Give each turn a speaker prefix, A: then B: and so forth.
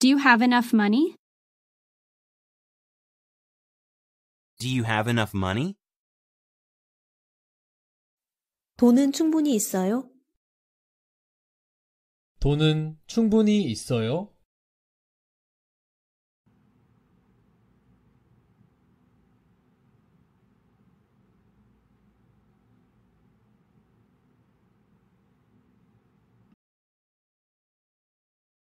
A: Do you have enough money?
B: Do you have enough money?
C: 돈은 충분히 있어요?
B: 돈은 충분히 있어요?